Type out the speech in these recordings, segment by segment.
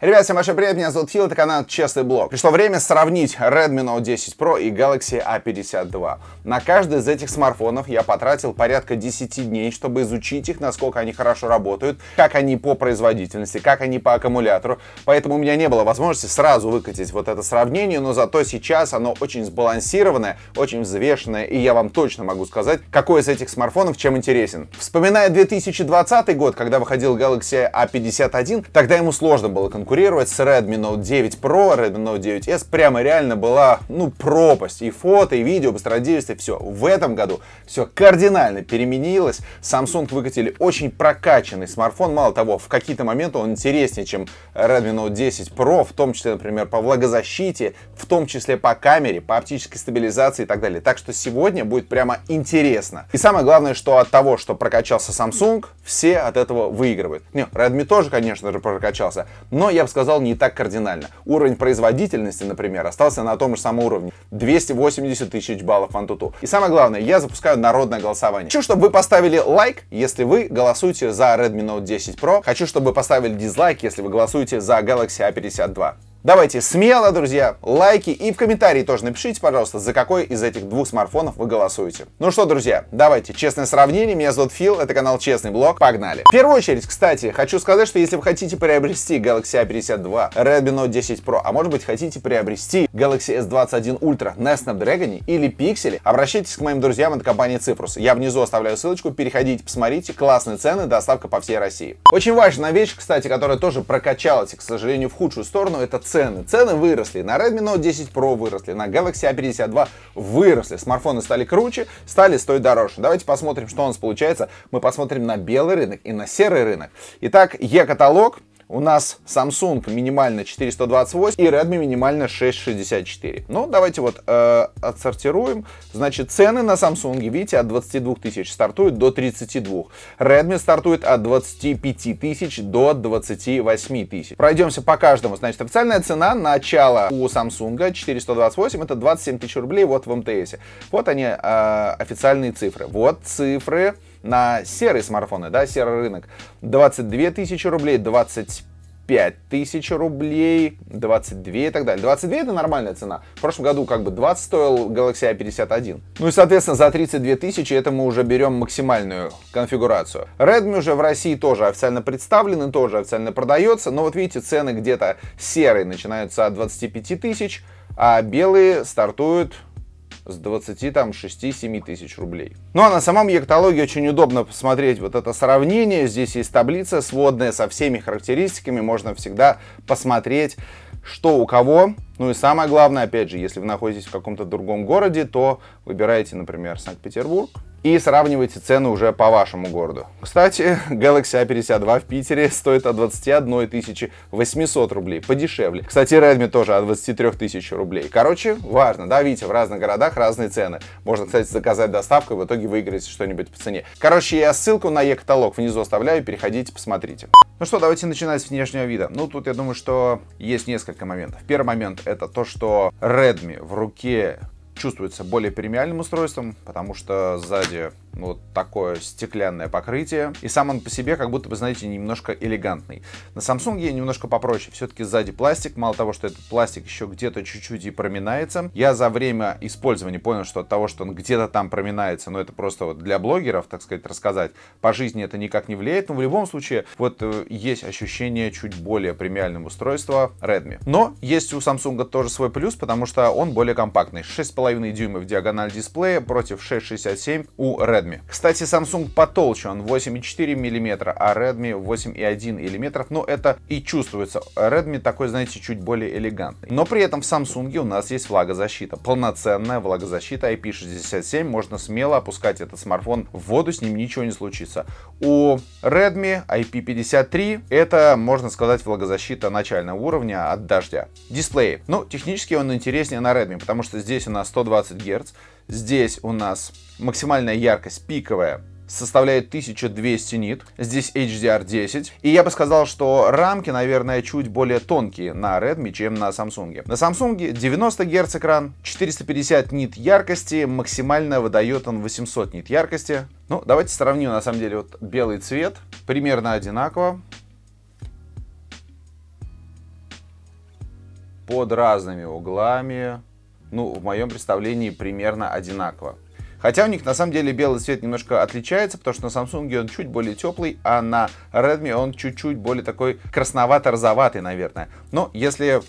Ребят, всем большой привет, меня зовут Фил, это канал Честный Блог. Пришло время сравнить Redmi Note 10 Pro и Galaxy A52. На каждый из этих смартфонов я потратил порядка 10 дней, чтобы изучить их, насколько они хорошо работают, как они по производительности, как они по аккумулятору. Поэтому у меня не было возможности сразу выкатить вот это сравнение, но зато сейчас оно очень сбалансированное, очень взвешенное, и я вам точно могу сказать, какой из этих смартфонов чем интересен. Вспоминая 2020 год, когда выходил Galaxy A51, тогда ему сложно было конкурировать конкурировать с Redmi Note 9 Pro, Redmi Note 9s прямо реально была, ну, пропасть. И фото, и видео, быстродействие, все. В этом году все кардинально переменилось. Samsung выкатили очень прокачанный смартфон. Мало того, в какие-то моменты он интереснее, чем Redmi Note 10 Pro, в том числе, например, по влагозащите, в том числе по камере, по оптической стабилизации и так далее. Так что сегодня будет прямо интересно. И самое главное, что от того, что прокачался Samsung, все от этого выигрывают. Не, Redmi тоже, конечно же, прокачался, но я я бы сказал, не так кардинально. Уровень производительности, например, остался на том же самом уровне. 280 тысяч баллов Antutu. И самое главное, я запускаю народное голосование. Хочу, чтобы вы поставили лайк, если вы голосуете за Redmi Note 10 Pro. Хочу, чтобы вы поставили дизлайк, если вы голосуете за Galaxy A52. Давайте смело, друзья, лайки и в комментарии тоже напишите, пожалуйста, за какой из этих двух смартфонов вы голосуете. Ну что, друзья, давайте честное сравнение. Меня зовут Фил, это канал Честный Блог. Погнали. В первую очередь, кстати, хочу сказать, что если вы хотите приобрести Galaxy A52, Redmi Note 10 Pro, а может быть хотите приобрести Galaxy S21 Ultra на Snapdragon или Pixel, обращайтесь к моим друзьям от компании Cyprus. Я внизу оставляю ссылочку, переходите, посмотрите, классные цены, доставка по всей России. Очень важная вещь, кстати, которая тоже прокачалась, и, к сожалению, в худшую сторону, это цена цены. Цены выросли, на Redmi Note 10 Pro выросли, на Galaxy A52 выросли. Смартфоны стали круче, стали стоить дороже. Давайте посмотрим, что у нас получается. Мы посмотрим на белый рынок и на серый рынок. Итак, Е-каталог. У нас Samsung минимально 428 и Redmi минимально 664. Ну, давайте вот э, отсортируем. Значит, цены на Samsung, видите, от 22 тысяч стартуют до 32. Redmi стартует от 25 тысяч до 28 тысяч. Пройдемся по каждому. Значит, официальная цена начала у Samsung 428, это 27 тысяч рублей вот в МТС. Вот они, э, официальные цифры. Вот цифры на серые смартфоны, да, серый рынок, 22 тысячи рублей, 25 тысяч рублей, 22 и так далее. 22 это нормальная цена. В прошлом году как бы 20 стоил Galaxy A51. Ну и, соответственно, за 32 тысячи это мы уже берем максимальную конфигурацию. Redmi уже в России тоже официально представлены, тоже официально продается. Но вот видите, цены где-то серые начинаются от 25 тысяч, а белые стартуют с 20, там, 6-7 тысяч рублей. Ну а на самом Ектологе очень удобно посмотреть вот это сравнение. Здесь есть таблица сводная со всеми характеристиками. Можно всегда посмотреть, что у кого. Ну и самое главное, опять же, если вы находитесь в каком-то другом городе, то выбираете, например, Санкт-Петербург и сравнивайте цены уже по вашему городу. Кстати, Galaxy A52 в Питере стоит от 21 800 рублей, подешевле. Кстати, Redmi тоже от 23 тысяч рублей. Короче, важно, да, видите, в разных городах разные цены. Можно, кстати, заказать доставку и в итоге выиграть что-нибудь по цене. Короче, я ссылку на e-каталог внизу оставляю, переходите, посмотрите. Ну что, давайте начинать с внешнего вида. Ну, тут я думаю, что есть несколько моментов. Первый момент это то, что Redmi в руке чувствуется более премиальным устройством, потому что сзади вот такое стеклянное покрытие. И сам он по себе как будто бы, знаете, немножко элегантный. На Samsung я немножко попроще. Все-таки сзади пластик. Мало того, что этот пластик еще где-то чуть-чуть и проминается. Я за время использования понял, что от того, что он где-то там проминается, но ну, это просто вот для блогеров, так сказать, рассказать, по жизни это никак не влияет. Но в любом случае, вот э, есть ощущение чуть более премиального устройства Redmi. Но есть у Samsung тоже свой плюс, потому что он более компактный. 6,5 6,5 в диагональ дисплея против 6,67 у Redmi. Кстати, Samsung потолще, он 8,4 мм, а Redmi 8,1 мм, но это и чувствуется. Redmi такой, знаете, чуть более элегантный. Но при этом в Samsung у нас есть влагозащита, полноценная влагозащита IP67, можно смело опускать этот смартфон в воду, с ним ничего не случится. У Redmi IP53 это, можно сказать, влагозащита начального уровня от дождя. Дисплей. Ну, технически он интереснее на Redmi, потому что здесь у нас 120 Гц. Здесь у нас максимальная яркость пиковая составляет 1200 нит. Здесь HDR10. И я бы сказал, что рамки, наверное, чуть более тонкие на Redmi, чем на Samsung. На Samsung 90 Гц экран, 450 нит яркости, максимально выдает он 800 нит яркости. Ну, давайте сравним, на самом деле, вот белый цвет. Примерно одинаково. Под разными углами ну, в моем представлении примерно одинаково. Хотя у них на самом деле белый цвет немножко отличается, потому что на Samsung он чуть более теплый, а на Redmi он чуть-чуть более такой красновато-розоватый, наверное. Но если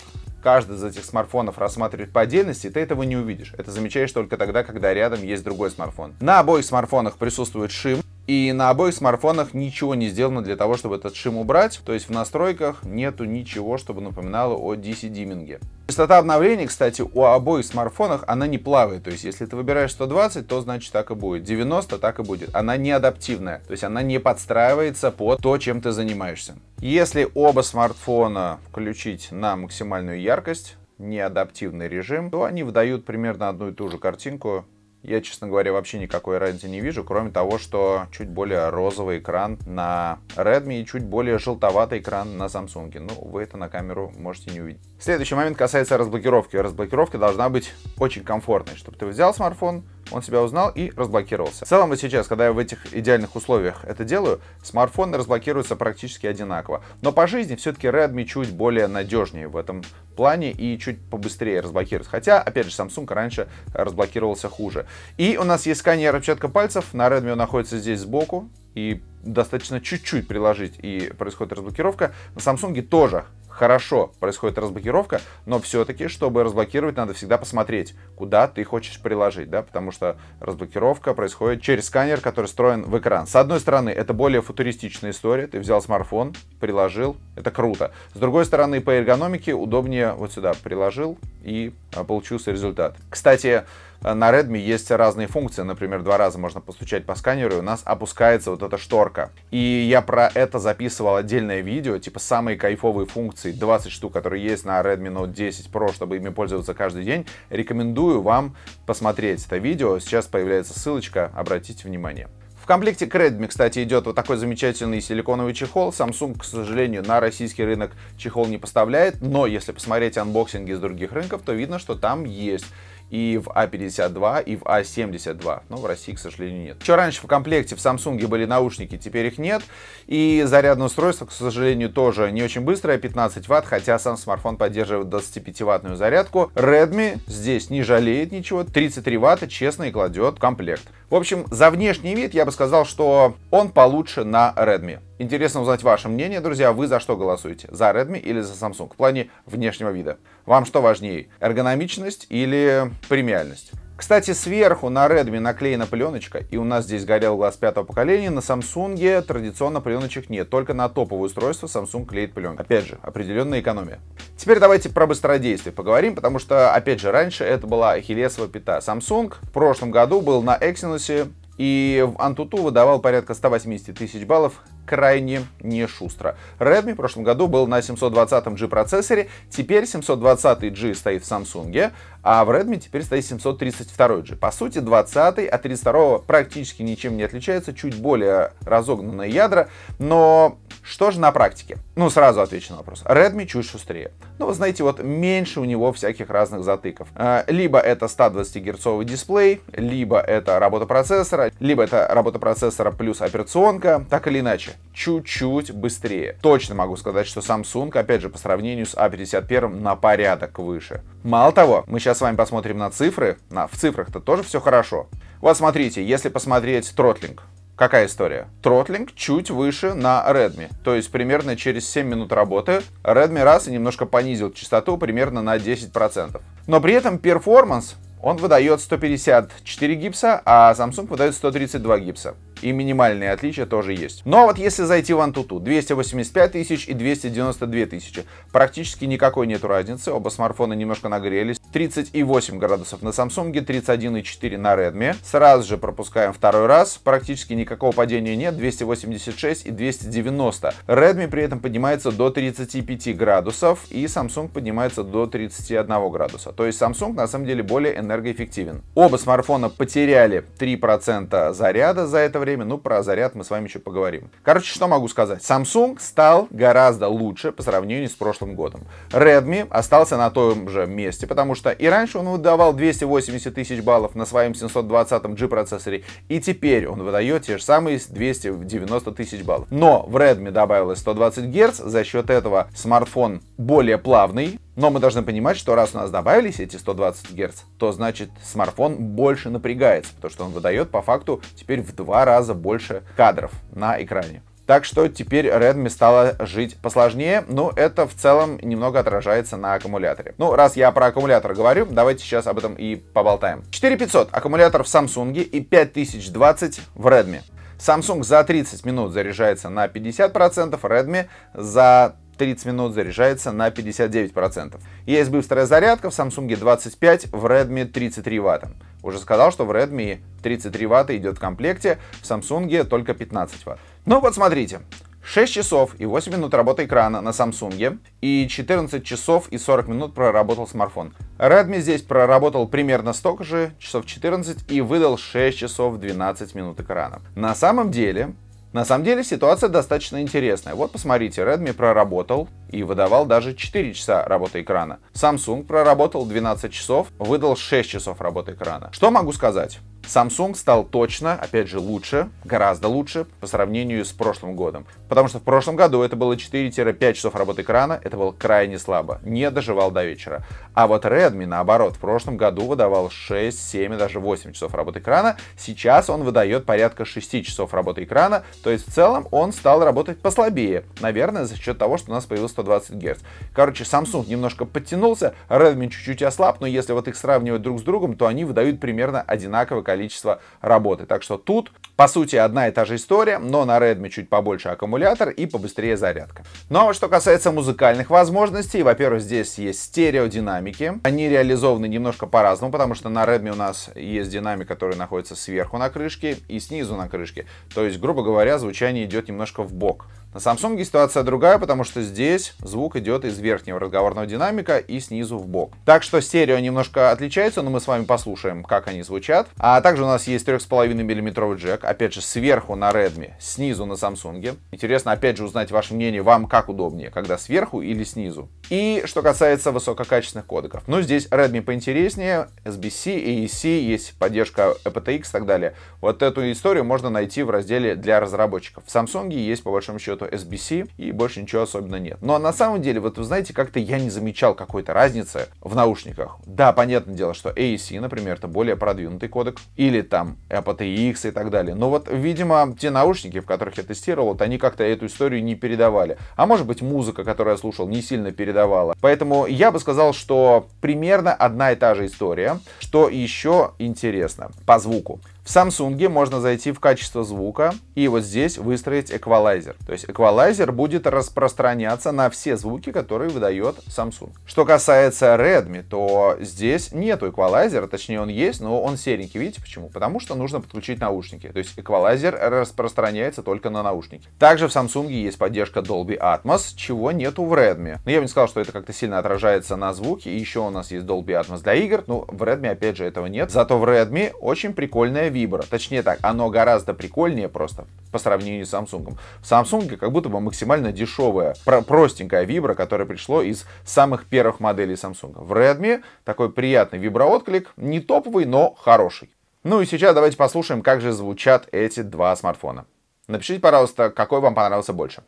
каждый из этих смартфонов рассматривать по отдельности, ты этого не увидишь. Это замечаешь только тогда, когда рядом есть другой смартфон. На обоих смартфонах присутствует шим, и на обоих смартфонах ничего не сделано для того, чтобы этот шим убрать. То есть в настройках нету ничего, чтобы напоминало о DC-диминге. Частота обновления, кстати, у обоих смартфонах, она не плавает. То есть, если ты выбираешь 120, то значит так и будет. 90 так и будет. Она не адаптивная. То есть, она не подстраивается под то, чем ты занимаешься. Если оба смартфона включить на максимальную яркость, неадаптивный режим, то они выдают примерно одну и ту же картинку я, честно говоря, вообще никакой разницы не вижу, кроме того, что чуть более розовый экран на Redmi и чуть более желтоватый экран на Samsung. Ну, вы это на камеру можете не увидеть. Следующий момент касается разблокировки. Разблокировка должна быть очень комфортной, чтобы ты взял смартфон, он себя узнал и разблокировался. В целом и сейчас, когда я в этих идеальных условиях это делаю, смартфоны разблокируются практически одинаково. Но по жизни все-таки Redmi чуть более надежнее в этом плане и чуть побыстрее разблокируется. Хотя, опять же, Samsung раньше разблокировался хуже. И у нас есть сканер отпечатка пальцев. На Redmi он находится здесь сбоку. И достаточно чуть-чуть приложить, и происходит разблокировка. На Samsung тоже хорошо происходит разблокировка, но все-таки, чтобы разблокировать, надо всегда посмотреть, куда ты хочешь приложить, да, потому что разблокировка происходит через сканер, который встроен в экран. С одной стороны, это более футуристичная история, ты взял смартфон, приложил, это круто. С другой стороны, по эргономике удобнее вот сюда приложил и а, получился результат. Кстати, Э, на Redmi есть разные функции. Например, два раза можно постучать по сканеру, и у нас опускается вот эта шторка. И я про это записывал отдельное видео, типа самые кайфовые функции, 20 штук, которые есть на Redmi Note 10 Pro, чтобы ими пользоваться каждый день. Рекомендую вам посмотреть это видео. Сейчас появляется ссылочка, обратите внимание. В комплекте к Redmi, кстати, идет вот такой замечательный силиконовый чехол. Samsung, к сожалению, на российский рынок чехол не поставляет, но если посмотреть анбоксинги из других рынков, то видно, что там есть и в a а 52 и в a а 72 Но в России, к сожалению, нет. Еще раньше в комплекте в Samsung были наушники, теперь их нет. И зарядное устройство, к сожалению, тоже не очень быстрое, 15 ватт, хотя сам смартфон поддерживает 25-ваттную зарядку. Redmi здесь не жалеет ничего, 33 ватта честно и кладет в комплект. В общем, за внешний вид я бы сказал, что он получше на Redmi. Интересно узнать ваше мнение, друзья. Вы за что голосуете? За Redmi или за Samsung? В плане внешнего вида. Вам что важнее? Эргономичность или премиальность? Кстати, сверху на Redmi наклеена пленочка, и у нас здесь горел глаз пятого поколения. На Samsung традиционно пленочек нет, только на топовое устройство Samsung клеит пленку. Опять же, определенная экономия. Теперь давайте про быстродействие поговорим, потому что, опять же, раньше это была ахиллесова пята. Samsung в прошлом году был на Exynos и в Antutu выдавал порядка 180 тысяч баллов крайне не шустро. Redmi в прошлом году был на 720G процессоре, теперь 720G стоит в Samsung, а в Redmi теперь стоит 732G. По сути, 20 от 32 практически ничем не отличается, чуть более разогнанные ядра, но что же на практике? Ну, сразу отвечу на вопрос. Redmi чуть шустрее. Ну, вы знаете, вот меньше у него всяких разных затыков. А, либо это 120-герцовый дисплей, либо это работа процессора, либо это работа процессора плюс операционка. Так или иначе, чуть-чуть быстрее. Точно могу сказать, что Samsung, опять же, по сравнению с A51 а на порядок выше. Мало того, мы сейчас с вами посмотрим на цифры. На, в цифрах-то тоже все хорошо. Вот смотрите, если посмотреть тротлинг, Какая история? Тротлинг чуть выше на Redmi, то есть примерно через 7 минут работы Redmi раз и немножко понизил частоту примерно на 10%. Но при этом перформанс он выдает 154 гипса, а Samsung выдает 132 гипса и минимальные отличия тоже есть. Но ну, а вот если зайти в Antutu, 285 тысяч и 292 тысячи, практически никакой нет разницы, оба смартфона немножко нагрелись, 38 градусов на Samsung, 31,4 на Redmi. Сразу же пропускаем второй раз, практически никакого падения нет, 286 и 290. Redmi при этом поднимается до 35 градусов и Samsung поднимается до 31 градуса. То есть Samsung на самом деле более энергоэффективен. Оба смартфона потеряли 3% заряда за это время, время, ну про заряд мы с вами еще поговорим. Короче, что могу сказать? Samsung стал гораздо лучше по сравнению с прошлым годом. Redmi остался на том же месте, потому что и раньше он выдавал 280 тысяч баллов на своем 720G процессоре, и теперь он выдает те же самые 290 тысяч баллов. Но в Redmi добавилось 120 Гц, за счет этого смартфон более плавный, но мы должны понимать, что раз у нас добавились эти 120 Гц, то значит смартфон больше напрягается, потому что он выдает по факту теперь в два раза больше кадров на экране. Так что теперь Redmi стало жить посложнее, но это в целом немного отражается на аккумуляторе. Ну, раз я про аккумулятор говорю, давайте сейчас об этом и поболтаем. 4500 аккумулятор в Samsung и 5020 в Redmi. Samsung за 30 минут заряжается на 50%, Redmi за 30 минут заряжается на 59%. Есть быстрая зарядка в Samsung 25, в Redmi 33 Вт. Уже сказал, что в Redmi 33 Вт идет в комплекте, в Samsung только 15 Вт. Ну вот смотрите, 6 часов и 8 минут работы экрана на Samsung и 14 часов и 40 минут проработал смартфон. Redmi здесь проработал примерно столько же, часов 14, и выдал 6 часов 12 минут экрана. На самом деле, на самом деле ситуация достаточно интересная. Вот посмотрите, Redmi проработал и выдавал даже 4 часа работы экрана. Samsung проработал 12 часов, выдал 6 часов работы экрана. Что могу сказать? Samsung стал точно, опять же, лучше, гораздо лучше по сравнению с прошлым годом. Потому что в прошлом году это было 4-5 часов работы экрана, это было крайне слабо, не доживал до вечера. А вот Redmi, наоборот, в прошлом году выдавал 6, 7 и даже 8 часов работы экрана, сейчас он выдает порядка 6 часов работы экрана, то есть в целом он стал работать послабее, наверное, за счет того, что у нас появилось 120 Гц. Короче, Samsung немножко подтянулся, Redmi чуть-чуть ослаб, но если вот их сравнивать друг с другом, то они выдают примерно одинаково количество количество работы. Так что тут, по сути, одна и та же история, но на Redmi чуть побольше аккумулятор и побыстрее зарядка. Ну а что касается музыкальных возможностей, во-первых, здесь есть стереодинамики. Они реализованы немножко по-разному, потому что на Redmi у нас есть динамик, который находится сверху на крышке и снизу на крышке. То есть, грубо говоря, звучание идет немножко в бок. На Samsung ситуация другая, потому что здесь звук идет из верхнего разговорного динамика и снизу в бок. Так что стерео немножко отличается, но мы с вами послушаем, как они звучат. А также у нас есть 3,5 миллиметровый джек, опять же сверху на Redmi, снизу на Samsung. Интересно опять же узнать ваше мнение, вам как удобнее, когда сверху или снизу. И что касается высококачественных кодеков. Ну здесь Redmi поинтереснее, SBC, AEC, есть поддержка EPTX и так далее. Вот эту историю можно найти в разделе для разработчиков. В Samsung есть по большому счету эту SBC, и больше ничего особенно нет. Но на самом деле, вот вы знаете, как-то я не замечал какой-то разницы в наушниках. Да, понятное дело, что AEC, например, это более продвинутый кодек, или там APTX и так далее. Но вот, видимо, те наушники, в которых я тестировал, вот они как-то эту историю не передавали. А может быть, музыка, которую я слушал, не сильно передавала. Поэтому я бы сказал, что примерно одна и та же история. Что еще интересно по звуку? В Samsung можно зайти в качество звука и вот здесь выстроить эквалайзер. То есть эквалайзер будет распространяться на все звуки, которые выдает Samsung. Что касается Redmi, то здесь нету эквалайзера, точнее он есть, но он серенький. Видите почему? Потому что нужно подключить наушники. То есть эквалайзер распространяется только на наушники. Также в Samsung есть поддержка Dolby Atmos, чего нету в Redmi. Но я бы не сказал, что это как-то сильно отражается на звуке. И еще у нас есть Dolby Atmos для игр. Ну, в Redmi опять же этого нет. Зато в Redmi очень прикольная видео Вибро, Точнее так, оно гораздо прикольнее просто по сравнению с Samsung. В Samsung как будто бы максимально дешевая, простенькая вибра, которая пришло из самых первых моделей Samsung. В Redmi такой приятный виброотклик, не топовый, но хороший. Ну и сейчас давайте послушаем, как же звучат эти два смартфона. Напишите, пожалуйста, какой вам понравился больше.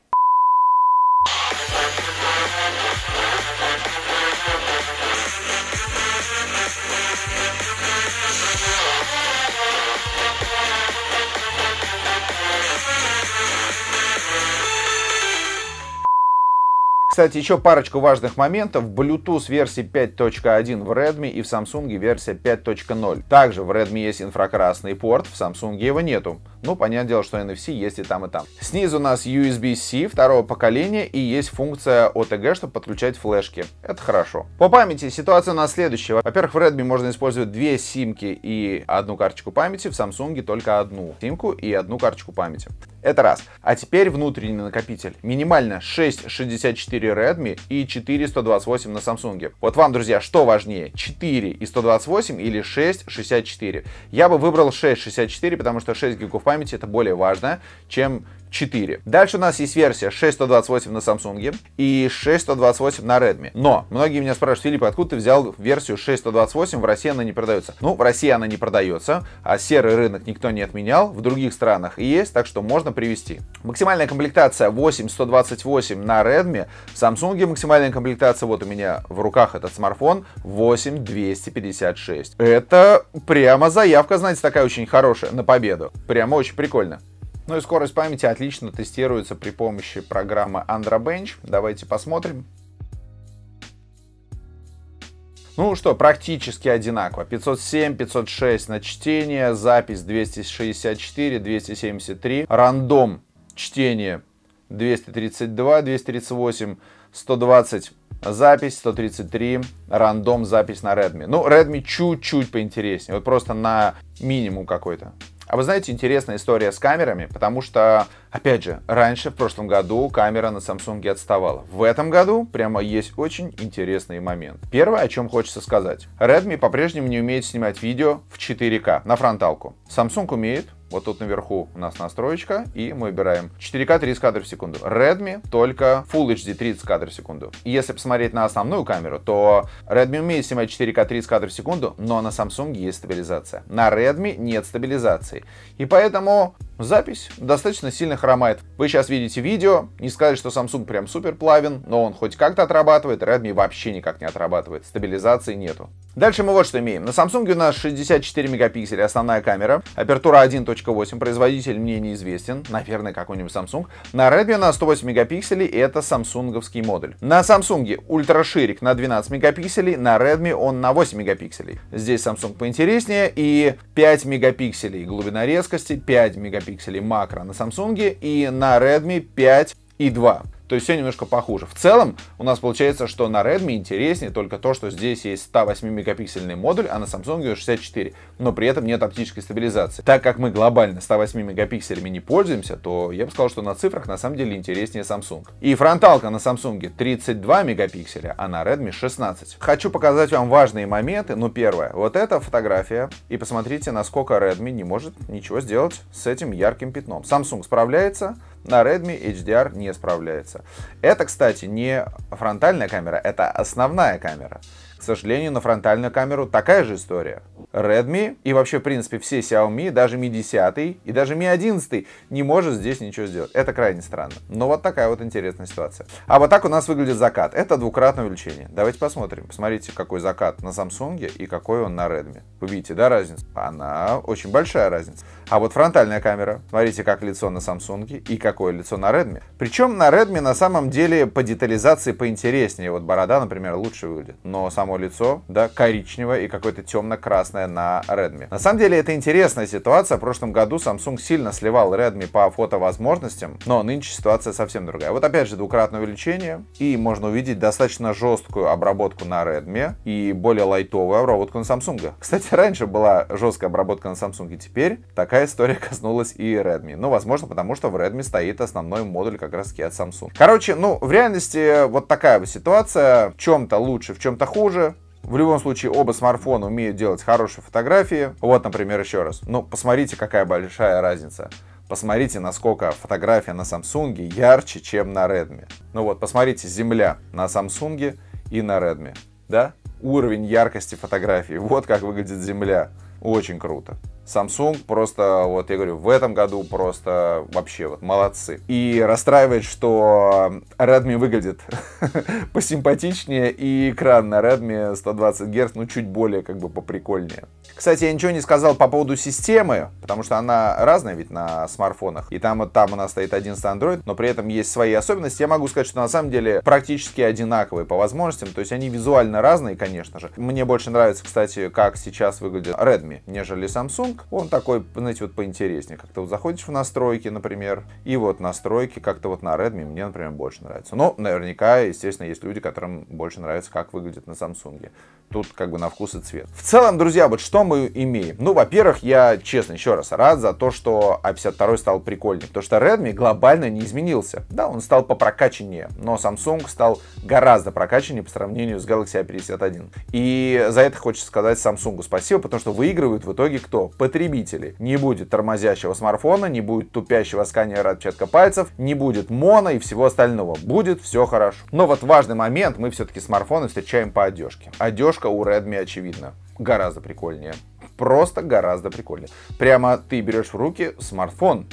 Кстати, еще парочку важных моментов. Bluetooth версии 5.1 в Redmi и в Samsung версия 5.0. Также в Redmi есть инфракрасный порт, в Samsung его нету. Ну, понятное дело, что NFC есть и там, и там. Снизу у нас USB-C второго поколения и есть функция OTG, чтобы подключать флешки. Это хорошо. По памяти ситуация у нас следующая. Во-первых, в Redmi можно использовать две симки и одну карточку памяти, в Samsung только одну симку и одну карточку памяти. Это раз. А теперь внутренний накопитель. Минимально 664 Redmi и 4128 на Samsung. Вот вам, друзья, что важнее, 4 и 128 или 664? Я бы выбрал 664, потому что 6 гигов памяти памяти это более важно, чем 4. Дальше у нас есть версия 628 на Samsung и 628 на Redmi. Но многие меня спрашивают, Филипп, откуда ты взял версию 628 В России она не продается. Ну, в России она не продается, а серый рынок никто не отменял, в других странах есть, так что можно привести. Максимальная комплектация 8128 на Redmi, в Samsung максимальная комплектация, вот у меня в руках этот смартфон, 8256. Это прямо заявка, знаете, такая очень хорошая на победу. Прямо очень прикольно. Ну и скорость памяти отлично тестируется при помощи программы Andra Давайте посмотрим. Ну что, практически одинаково. 507, 506 на чтение, запись 264, 273, рандом чтение 232, 238, 120 запись 133, рандом запись на Redmi. Ну, Redmi чуть-чуть поинтереснее, вот просто на минимум какой-то. А вы знаете, интересная история с камерами, потому что, опять же, раньше, в прошлом году, камера на Samsung отставала. В этом году прямо есть очень интересный момент. Первое, о чем хочется сказать. Redmi по-прежнему не умеет снимать видео в 4К на фронталку. Samsung умеет, вот тут наверху у нас настроечка, и мы выбираем 4К 30 кадров в секунду. Redmi только Full HD 30 кадров в секунду. И если посмотреть на основную камеру, то Redmi умеет снимать 4К 30 кадров в секунду, но на Samsung есть стабилизация. На Redmi нет стабилизации. И поэтому запись достаточно сильно хромает. Вы сейчас видите видео, не сказать, что Samsung прям супер плавен, но он хоть как-то отрабатывает, Redmi вообще никак не отрабатывает, стабилизации нету. Дальше мы вот что имеем. На Samsung у нас 64 мегапикселя основная камера, апертура 1.8, производитель мне неизвестен, наверное, какой-нибудь Samsung. На Redmi у нас 108 мегапикселей, и это самсунговский модуль. На Samsung ультраширик на 12 мегапикселей, на Redmi он на 8 мегапикселей. Здесь Samsung поинтереснее и 5 мегапикселей глубина резкости, 5 мегапикселей мегапикселей макро на Samsung и на Redmi 5 и 2. То есть все немножко похуже. В целом у нас получается, что на Redmi интереснее только то, что здесь есть 108-мегапиксельный модуль, а на Samsung 64, но при этом нет оптической стабилизации. Так как мы глобально 108 мегапикселями не пользуемся, то я бы сказал, что на цифрах на самом деле интереснее Samsung. И фронталка на Samsung 32 мегапикселя, а на Redmi 16. Хочу показать вам важные моменты. Ну, первое, вот эта фотография. И посмотрите, насколько Redmi не может ничего сделать с этим ярким пятном. Samsung справляется, на Redmi HDR не справляется. Это, кстати, не фронтальная камера, это основная камера. К сожалению, на фронтальную камеру такая же история. Redmi и вообще, в принципе, все Xiaomi, даже Mi 10 и даже Mi 11 не может здесь ничего сделать. Это крайне странно. Но вот такая вот интересная ситуация. А вот так у нас выглядит закат. Это двукратное увеличение. Давайте посмотрим. Посмотрите, какой закат на Samsung и какой он на Redmi. Вы видите, да, разницу? Она очень большая разница. А вот фронтальная камера. Смотрите, как лицо на Samsung и какое лицо на Redmi. Причем на Redmi на самом деле по детализации поинтереснее. Вот борода, например, лучше выглядит. Но само само лицо, да, коричневое и какое-то темно-красное на Redmi. На самом деле это интересная ситуация. В прошлом году Samsung сильно сливал Redmi по фотовозможностям, но нынче ситуация совсем другая. Вот опять же двукратное увеличение, и можно увидеть достаточно жесткую обработку на Redmi и более лайтовую обработку на Samsung. Кстати, раньше была жесткая обработка на Samsung, теперь такая история коснулась и Redmi. Ну, возможно, потому что в Redmi стоит основной модуль как раз таки от Samsung. Короче, ну, в реальности вот такая вот ситуация. В чем-то лучше, в чем-то хуже. В любом случае, оба смартфона умеют делать хорошие фотографии. Вот, например, еще раз. Ну, посмотрите, какая большая разница. Посмотрите, насколько фотография на Samsung ярче, чем на Redmi. Ну вот, посмотрите, земля на Samsung и на Redmi. Да? Уровень яркости фотографии. Вот как выглядит земля. Очень круто. Samsung просто, вот я говорю, в этом году просто вообще вот молодцы. И расстраивает, что Redmi выглядит посимпатичнее, и экран на Redmi 120 Гц, ну, чуть более как бы поприкольнее. Кстати, я ничего не сказал по поводу системы, потому что она разная ведь на смартфонах. И там, там у нас стоит один Android, но при этом есть свои особенности. Я могу сказать, что на самом деле практически одинаковые по возможностям, то есть они визуально разные, конечно же. Мне больше нравится, кстати, как сейчас выглядит Redmi, нежели Samsung. Bang, он такой, знаете, вот поинтереснее. Как-то вот заходишь в настройки, например, и вот настройки как-то вот на Redmi мне, например, больше нравится. Но ну, наверняка, естественно, есть люди, которым больше нравится, как выглядит на Samsung. Тут как бы на вкус и цвет. В целом, друзья, вот что мы имеем? Ну, во-первых, я, честно, еще раз рад за то, что A52 стал прикольнее, потому что Redmi глобально не изменился. Да, он стал попрокаченнее, но Samsung стал гораздо прокаченнее по сравнению с Galaxy A51. И за это хочется сказать Samsung спасибо, потому что выигрывают в итоге кто? потребителей. Не будет тормозящего смартфона, не будет тупящего сканера отпечатка пальцев, не будет моно и всего остального. Будет все хорошо. Но вот важный момент, мы все-таки смартфоны встречаем по одежке. Одежка у Redmi очевидно гораздо прикольнее. Просто гораздо прикольнее. Прямо ты берешь в руки смартфон,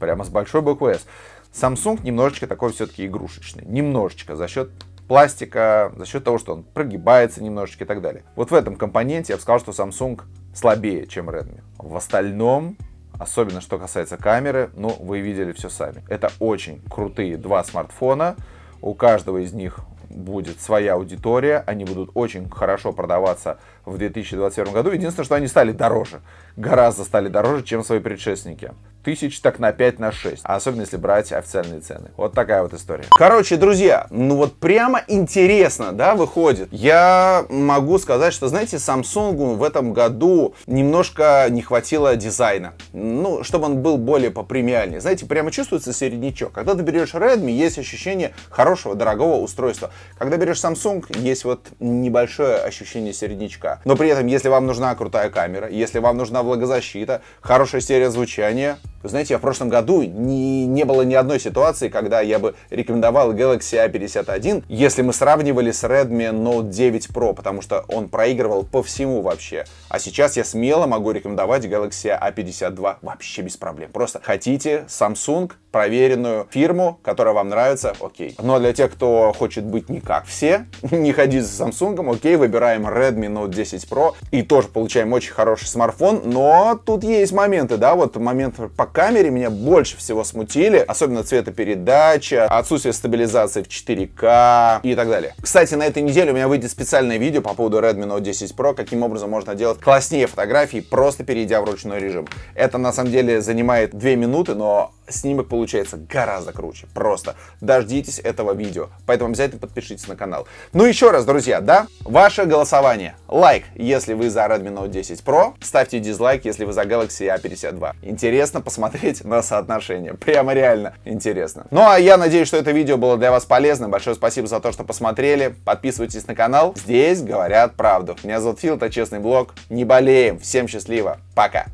прямо с большой буквы S. Samsung немножечко такой все-таки игрушечный. Немножечко за счет пластика, за счет того, что он прогибается немножечко и так далее. Вот в этом компоненте я бы сказал, что Samsung слабее, чем Redmi. В остальном Особенно что касается камеры, ну, вы видели все сами. Это очень крутые два смартфона. У каждого из них будет своя аудитория, они будут очень хорошо продаваться в 2021 году. Единственное, что они стали дороже, гораздо стали дороже, чем свои предшественники тысяч так на 5 на 6. А особенно если брать официальные цены. Вот такая вот история. Короче, друзья, ну вот прямо интересно, да, выходит. Я могу сказать, что, знаете, Samsung в этом году немножко не хватило дизайна. Ну, чтобы он был более попремиальнее. Знаете, прямо чувствуется середнячок. Когда ты берешь Redmi, есть ощущение хорошего, дорогого устройства. Когда берешь Samsung, есть вот небольшое ощущение середнячка. Но при этом, если вам нужна крутая камера, если вам нужна влагозащита, хорошая серия звучания, вы знаете, я в прошлом году не, не было ни одной ситуации, когда я бы рекомендовал Galaxy A51, если мы сравнивали с Redmi Note 9 Pro, потому что он проигрывал по всему вообще. А сейчас я смело могу рекомендовать Galaxy A52 вообще без проблем. Просто хотите Samsung, проверенную фирму, которая вам нравится, окей. Но для тех, кто хочет быть не как все, не ходить за Samsung, окей, выбираем Redmi Note 10 Pro и тоже получаем очень хороший смартфон, но тут есть моменты, да, вот момент по камере меня больше всего смутили, особенно цветопередача, отсутствие стабилизации в 4К и так далее. Кстати, на этой неделе у меня выйдет специальное видео по поводу Redmi Note 10 Pro, каким образом можно делать класснее фотографии, просто перейдя в ручной режим. Это на самом деле занимает 2 минуты, но снимок получается гораздо круче. Просто дождитесь этого видео. Поэтому обязательно подпишитесь на канал. Ну еще раз, друзья, да, ваше голосование. Лайк, если вы за Redmi Note 10 Pro. Ставьте дизлайк, если вы за Galaxy A52. Интересно посмотреть на соотношение. Прямо реально интересно. Ну а я надеюсь, что это видео было для вас полезным. Большое спасибо за то, что посмотрели. Подписывайтесь на канал. Здесь говорят правду. Меня зовут Фил, это Честный Блог. Не болеем. Всем счастливо. Пока.